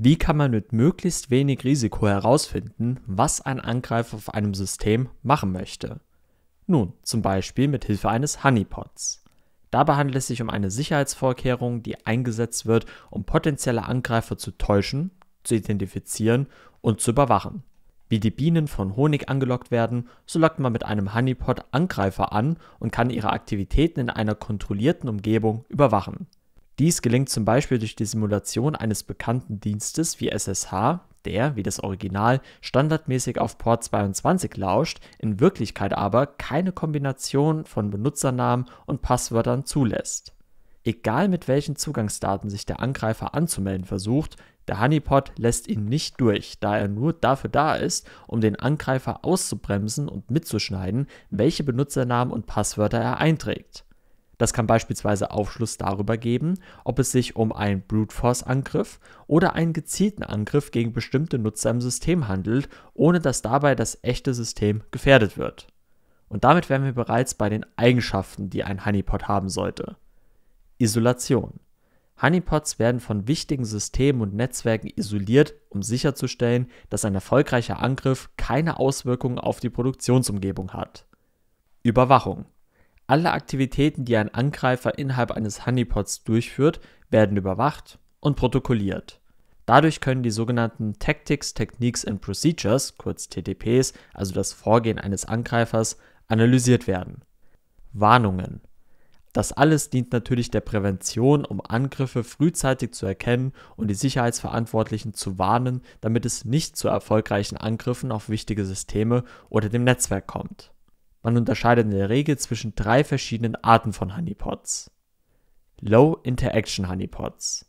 Wie kann man mit möglichst wenig Risiko herausfinden, was ein Angreifer auf einem System machen möchte? Nun, zum Beispiel mit Hilfe eines Honeypots. Dabei handelt es sich um eine Sicherheitsvorkehrung, die eingesetzt wird, um potenzielle Angreifer zu täuschen, zu identifizieren und zu überwachen. Wie die Bienen von Honig angelockt werden, so lockt man mit einem Honeypot Angreifer an und kann ihre Aktivitäten in einer kontrollierten Umgebung überwachen. Dies gelingt zum Beispiel durch die Simulation eines bekannten Dienstes wie SSH, der, wie das Original, standardmäßig auf Port 22 lauscht, in Wirklichkeit aber keine Kombination von Benutzernamen und Passwörtern zulässt. Egal mit welchen Zugangsdaten sich der Angreifer anzumelden versucht, der Honeypot lässt ihn nicht durch, da er nur dafür da ist, um den Angreifer auszubremsen und mitzuschneiden, welche Benutzernamen und Passwörter er einträgt. Das kann beispielsweise Aufschluss darüber geben, ob es sich um einen Brute Force Angriff oder einen gezielten Angriff gegen bestimmte Nutzer im System handelt, ohne dass dabei das echte System gefährdet wird. Und damit wären wir bereits bei den Eigenschaften, die ein Honeypot haben sollte. Isolation. Honeypots werden von wichtigen Systemen und Netzwerken isoliert, um sicherzustellen, dass ein erfolgreicher Angriff keine Auswirkungen auf die Produktionsumgebung hat. Überwachung. Alle Aktivitäten, die ein Angreifer innerhalb eines Honeypots durchführt, werden überwacht und protokolliert. Dadurch können die sogenannten Tactics, Techniques and Procedures, kurz TTPs, also das Vorgehen eines Angreifers, analysiert werden. Warnungen. Das alles dient natürlich der Prävention, um Angriffe frühzeitig zu erkennen und die Sicherheitsverantwortlichen zu warnen, damit es nicht zu erfolgreichen Angriffen auf wichtige Systeme oder dem Netzwerk kommt. Man unterscheidet in der Regel zwischen drei verschiedenen Arten von Honeypots. Low Interaction Honeypots.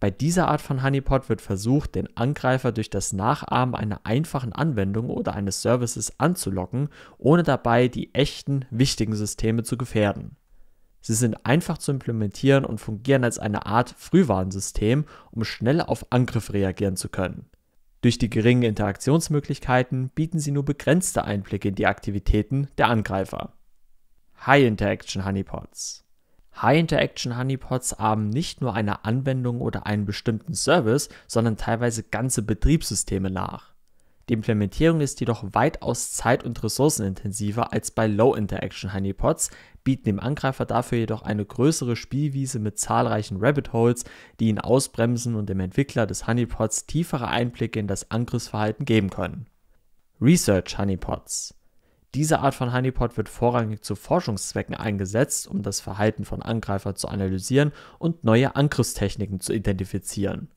Bei dieser Art von Honeypot wird versucht, den Angreifer durch das Nachahmen einer einfachen Anwendung oder eines Services anzulocken, ohne dabei die echten, wichtigen Systeme zu gefährden. Sie sind einfach zu implementieren und fungieren als eine Art Frühwarnsystem, um schnell auf Angriff reagieren zu können. Durch die geringen Interaktionsmöglichkeiten bieten sie nur begrenzte Einblicke in die Aktivitäten der Angreifer. High Interaction Honeypots High Interaction Honeypots haben nicht nur eine Anwendung oder einen bestimmten Service, sondern teilweise ganze Betriebssysteme nach. Die Implementierung ist jedoch weitaus zeit- und ressourcenintensiver als bei Low-Interaction-Honeypots, bieten dem Angreifer dafür jedoch eine größere Spielwiese mit zahlreichen Rabbit Holes, die ihn ausbremsen und dem Entwickler des Honeypots tiefere Einblicke in das Angriffsverhalten geben können. Research Honeypots diese Art von Honeypot wird vorrangig zu Forschungszwecken eingesetzt, um das Verhalten von Angreifern zu analysieren und neue Angriffstechniken zu identifizieren.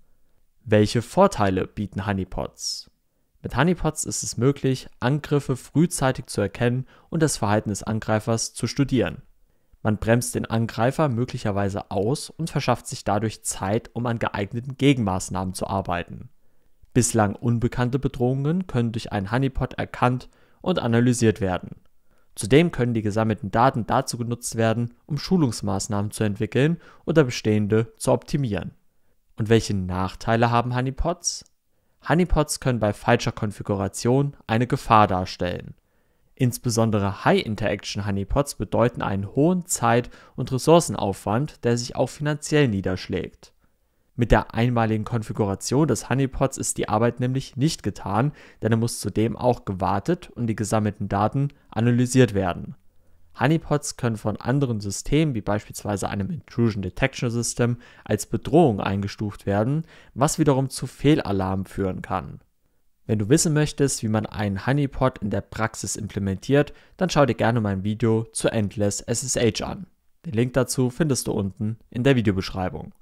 Welche Vorteile bieten Honeypots? Mit Honeypots ist es möglich, Angriffe frühzeitig zu erkennen und das Verhalten des Angreifers zu studieren. Man bremst den Angreifer möglicherweise aus und verschafft sich dadurch Zeit, um an geeigneten Gegenmaßnahmen zu arbeiten. Bislang unbekannte Bedrohungen können durch einen Honeypot erkannt und analysiert werden. Zudem können die gesammelten Daten dazu genutzt werden, um Schulungsmaßnahmen zu entwickeln oder bestehende zu optimieren. Und welche Nachteile haben Honeypots? Honeypots können bei falscher Konfiguration eine Gefahr darstellen. Insbesondere High-Interaction-Honeypots bedeuten einen hohen Zeit und Ressourcenaufwand, der sich auch finanziell niederschlägt. Mit der einmaligen Konfiguration des Honeypots ist die Arbeit nämlich nicht getan, denn er muss zudem auch gewartet und die gesammelten Daten analysiert werden Honeypots können von anderen Systemen, wie beispielsweise einem Intrusion Detection System, als Bedrohung eingestuft werden, was wiederum zu Fehlalarmen führen kann. Wenn du wissen möchtest, wie man einen Honeypot in der Praxis implementiert, dann schau dir gerne mein Video zu Endless SSH an. Den Link dazu findest du unten in der Videobeschreibung.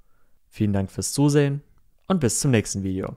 Vielen Dank fürs Zusehen und bis zum nächsten Video.